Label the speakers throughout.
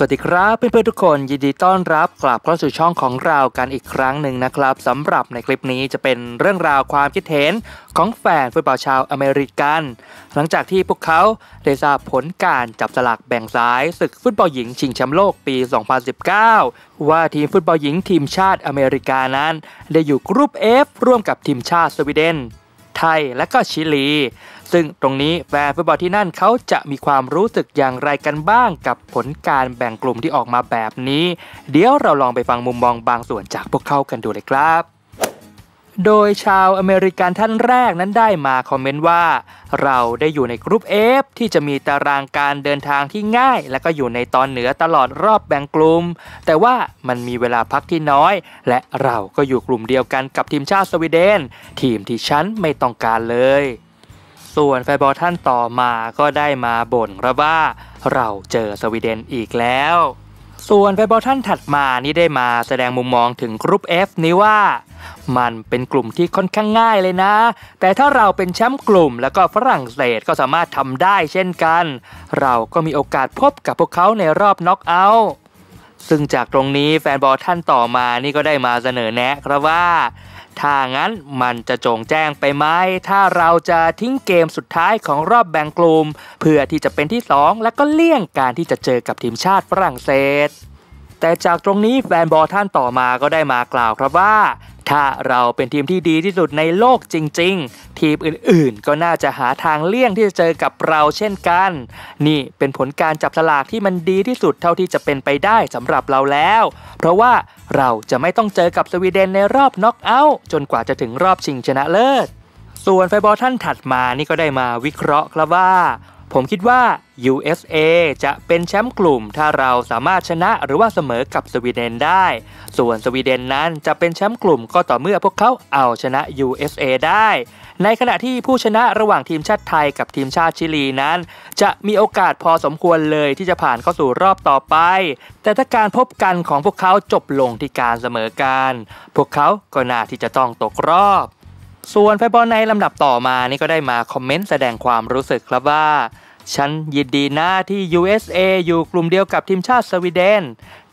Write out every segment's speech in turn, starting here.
Speaker 1: สวัสดีครับเพื่อนๆทุกคนยินดีต้อนรับกลับเข้าสู่ช่องของเรากันอีกครั้งหนึ่งนะครับสำหรับในคลิปนี้จะเป็นเรื่องราวความคิดเห็นของแฟนฟุตบอลชาว อเมริกัน หลังจากที่พวกเขาได้ทราบผลการจับสลากแบ่งสายศึกฟุตบอลหญิงชิงแชมป์โลกปี 2019 ว่าทีมฟุตบอลหญิงทีมชาติอเมริกานั้น ได้อยู่กรุ๊ป F ร่วมกับทีมชาติสวีเดน ไทยและก็ชิลีซึ่งตรงนี้แฟนฟุตบอลที่นั่นเขาจะมีความรู้สึกอย่างไรกันบ้างกับผลการแบ่งกลุ่มที่ออกมาแบบนี้ เดี๋ยวเราลองไปฟังมุมมองบางส่วนจากพวกเขากันดูเลยครับ โดยชาวอเมริกันท่านแรกนั้นได้มาคอมเมนต์ว่า เราได้อยู่ในกรุ๊ป F ที่จะมีตารางการเดินทางที่ง่าย และก็อยู่ในตอนเหนือตลอดรอบแบ่งกลุ่ม แต่ว่ามันมีเวลาพักที่น้อย และเราก็อยู่กลุ่มเดียวกันกับทีมชาติสวีเดน ทีมที่ฉันไม่ต้องการเลยส่วน แฟนบอลท่านต่อมาก็ได้มาบ่นระว่า เราเจอสวีเดนอีกแล้ว ส่วนแฟนบอลท่านถัดมานี่ได้มาแสดงมุมมองถึงกรุ๊ป F นี้ว่า มันเป็นกลุ่มที่ค่อนข้างง่ายเลยนะ แต่ถ้าเราเป็นแชมป์กลุ่มแล้วก็ฝรั่งเศสก็สามารถทำได้เช่นกัน เราก็มีโอกาสพบกับพวกเขาในรอบน็อกเอาท์ ซึ่งจากตรงนี้ แฟนบอลท่านต่อมานี่ก็ได้มาเสนอแนะครับว่าถ้างั้นมันจะจงแจ้งไปไหม ถ้าเราจะทิ้งเกมสุดท้ายของรอบแบ่งกลุ่มเพื่อที่จะเป็นที่2และก็เลี่ยงการที่จะเจอกับทีมชาติฝรั่งเศสแต่จากตรงนี้แฟนบอลท่านต่อมาก็ได้มากล่าวครับว่า ถ้าเราเป็นทีมที่ดีที่สุดในโลกจริงๆ ทีม อื่นๆ ก็น่าจะหาทางเลี่ยงที่จะเจอกับเราเช่นกัน นี่เป็นผลการจับสลากที่มันดีที่สุดเท่าที่จะเป็นไปได้สำหรับเราแล้ว เพราะว่าเราจะไม่ต้องเจอกับสวีเดนในรอบน็อกเอาท์จนกว่าจะถึงรอบชิงชนะเลิศส่วนแฟนบอลท่านถัดมานี่ก็ได้มาวิเคราะห์ครับว่าผมคิดว่า USA จะเป็นแชมป์กลุ่มถ้าเราสามารถชนะหรือว่าเสมอกับสวีเดนได้ ส่วนสวีเดนนั้นจะเป็นแชมป์กลุ่มก็ต่อเมื่อพวกเขาเอาชนะ USA ได้ ในขณะที่ผู้ชนะระหว่างทีมชาติไทยกับทีมชาติชิลีนั้น จะมีโอกาสพอสมควรเลยที่จะผ่านเข้าสู่รอบต่อไป แต่ถ้าการพบกันของพวกเขาจบลงที่การเสมอกัน พวกเขาก็น่าที่จะต้องตกรอบส่วนแฟนบอลในลำดับต่อมานี่ก็ได้มาคอมเมนต์แสดงความรู้สึกครับว่า ฉันยินดีนะที่ USA อยู่กลุ่มเดียวกับทีมชาติสวีเดน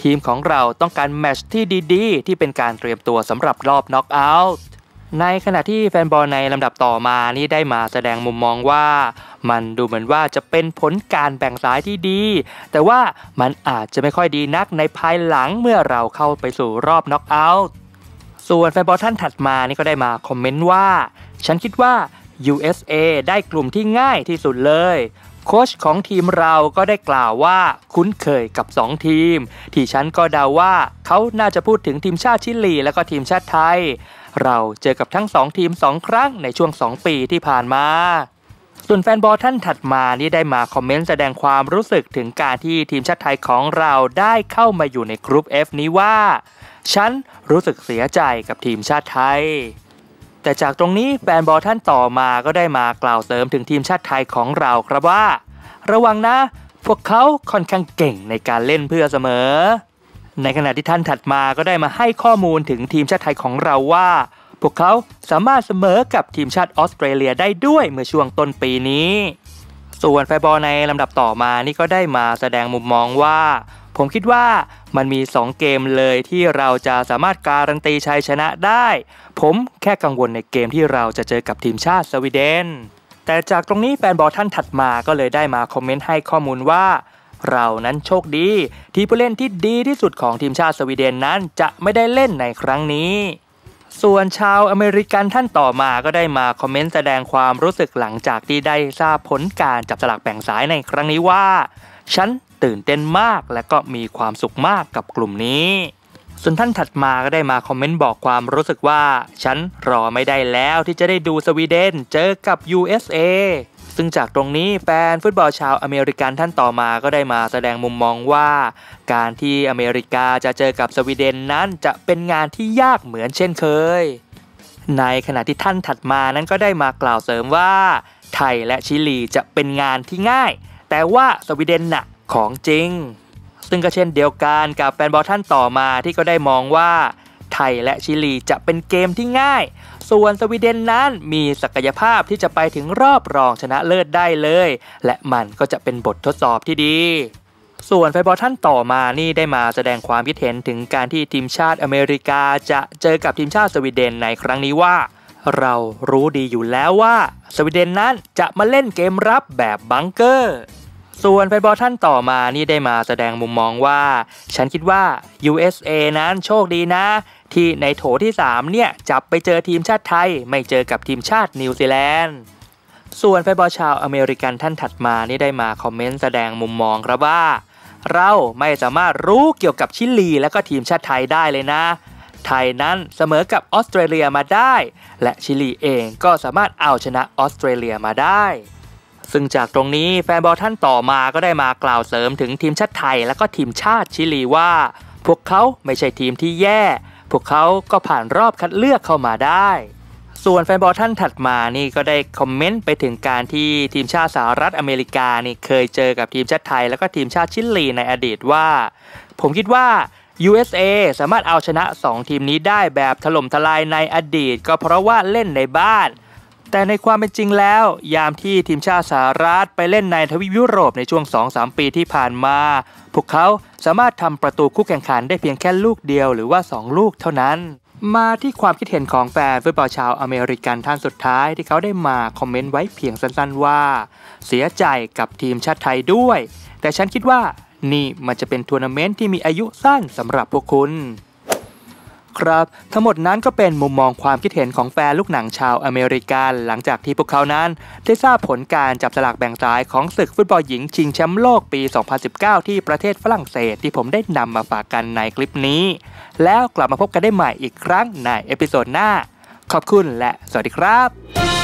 Speaker 1: ทีมของเราต้องการแมชที่ดี ๆ ที่เป็นการเตรียมตัวสำหรับรอบน็อกเอาท์ในขณะที่แฟนบอลในลำดับต่อมานี่ได้มาแสดงมุมมองว่า มันดูเหมือนว่าจะเป็นผลการแบ่งสายที่ดี แต่ว่ามันอาจจะไม่ค่อยดีนักในภายหลังเมื่อเราเข้าไปสู่รอบน็อกเอาท์ส่วนแฟนบอลท่านถัดมานี่ก็ได้มาคอมเมนต์ว่า ฉันคิดว่า USA ได้กลุ่มที่ง่ายที่สุดเลย โค้ชของทีมเราก็ได้กล่าวว่าคุ้นเคยกับ2 ทีม ที่ฉันก็เดาว่าเขาน่าจะพูดถึงทีมชาติชิลีและก็ทีมชาติไทย เราเจอกับทั้ง 2 ทีม 2 ครั้งในช่วง 2 ปีที่ผ่านมา ส่วนแฟน บอลท่านถัดมานี่ได้มาคอมเมนต์แสดงความรู้สึกถึงการที่ทีมชาติไทยของเราได้เข้ามาอยู่ในกรุ๊ป F นี้ว่าฉันรู้สึกเสียใจกับทีมชาติไทย แต่จากตรงนี้แฟนบอลท่านต่อมา ก็ได้มากล่าวเสริมถึงทีมชาติไทยของเราครับว่า ระวังนะ พวกเขาค่อนข้างเก่งในการเล่นเพื่อเสมอ ในขณะที่ท่านถัดมาก็ได้มาให้ข้อมูลถึงทีมชาติไทยของเราว่า พวกเขาสามารถเสมอ กับทีมชาติออสเตรเลียได้ด้วยเมื่อช่วงต้นปีนี้ ส่วนแฟนบอลในลำดับต่อมา นี่ก็ได้มาแสดงมุมมองว่าผมคิดว่ามันมี2เกมเลยที่เราจะสามารถการันตีชัยชนะได้ผมแค่กังวลในเกมที่เราจะเจอกับทีมชาติสวีเดน แต่จากตรงนี้แฟนบอลท่านถัดมาก็เลยได้มาคอมเมนต์ให้ข้อมูลว่าเรานั้นโชคดีที่ผู้เล่นที่ดีที่สุดของทีมชาติสวีเดนนั้น จะไม่ได้เล่นในครั้งนี้ ส่วนชาวอเมริกันท่านต่อมาก็ได้มาคอมเมนต์แสดงความรู้สึกหลังจากที่ได้ทราบผลการจับสลากแบ่งสายในครั้งนี้ว่าฉันตื่นเต้นมากและก็มีความสุขมากกับกลุ่มนี้ ส่วนท่านถัดมาก็ได้มาคอมเมนต์บอกความรู้สึกว่า ฉันรอไม่ได้แล้วที่จะได้ดูสวีเดนเจอกับ USA ซึ่งจากตรงนี้แฟนฟุตบอลชาวอเมริกันท่านต่อมาก็ได้มาแสดงมุมมองว่า การที่อเมริกาจะเจอกับสวีเดนนั้นจะเป็นงานที่ยากเหมือน เช่นเคย ในขณะที่ท่านถัดมานั้นก็ได้มากล่าวเสริมว่า ไทยและชิลีจะเป็นงานที่ง่าย แต่ว่าสวีเดนน่ะของจริง ซึ่งก็เช่นเดียวกันกับแฟนบอลท่านต่อมาที่ก็ได้มองว่า ไทยและชิลีจะเป็นเกมที่ง่าย ส่วนสวีเดนนั้นมีศักยภาพที่จะไปถึงรอบรองชนะเลิศได้เลย และมันก็จะเป็นบททดสอบที่ดีส่วนแฟนบอลท่าน ต่อมานี่ได้มาแสดงความคิดเห็นถึงการที่ทีมชาติอเมริกาจะเจอกับทีมชาติสวีเดนในครั้งนี้ว่า เรารู้ดีอยู่แล้วว่า สวีเดนนั้นจะมาเล่นเกมรับแบบบังเกอร์ส่วนแฟนบอลท่านต่อมานี่ได้มาแสดงมุมมองว่า ฉันคิดว่า USA นั้นโชคดีนะที่ในโถที่3เนี่ยจับไปเจอทีมชาติไทยไม่เจอกับทีมชาตินิวซีแลนด์ส่วนแฟนบอลชาวอเมริกันท่านถัดมานี่ได้มาคอมเมนต์แสดงมุมมอง ครับว่า เราไม่สามารถรู้เกี่ยวกับชิลีและก็ทีมชาติไทยได้เลยนะ ไทยนั้นเสมอกับออสเตรเลียมาได้ และชิลีเองก็สามารถเอาชนะออสเตรเลียมาได้ซึ่งจากตรงนี้แฟนบอลท่านต่อมาก็ได้มากล่าวเสริมถึงทีมชาติไทยและก็ทีมชาติชิลีว่า พวกเขาไม่ใช่ทีมที่แย่ พวกเขาก็ผ่านรอบคัดเลือกเข้ามาได้ ส่วนแฟนบอลท่านถัดมานี่ก็ได้คอมเมนต์ไปถึงการที่ทีมชาติสหรัฐอเมริกานี่เคยเจอกับทีมชาติไทยแล้วก็ทีมชาติชิลีในอดีตว่า ผมคิดว่า USA สามารถเอาชนะ 2 ทีมนี้ได้แบบถล่มทลายในอดีต ก็เพราะว่าเล่นในบ้านแต่ในความเป็นจริงแล้ว ยามที่ทีมชาติสหรัฐไปเล่นในทวีปยุโรปในช่วง 2-3 ปีที่ผ่านมา พวกเขาสามารถทำประตูคู่แข่งขันได้เพียงแค่ลูกเดียวหรือว่า 2 ลูกเท่านั้น มาที่ความคิดเห็นของแฟนฟุตบอลชาวอเมริกันท่านสุดท้ายที่เขาได้มาคอมเมนต์ไว้เพียงสั้นๆว่า เสียใจกับทีมชาติไทยด้วย แต่ฉันคิดว่า นี่มันจะเป็นทัวร์นาเมนต์ที่มีอายุสั้นสำหรับพวกคุณครับทั้งหมดนั้นก็เป็นมุมมองความคิดเห็นของแฟนลูกหนังชาวอเมริกัน หลังจากที่พวกเขานั้น ได้ทราบผลการจับสลากแบ่งสายของศึกฟุตบอลหญิงชิงแชมป์โลกปี 2019 ที่ประเทศฝรั่งเศสที่ผมได้นำมาฝากกันในคลิปนี้ แล้วกลับมาพบกันได้ใหม่อีกครั้งในเอพิโซดหน้า ขอบคุณและสวัสดีครับ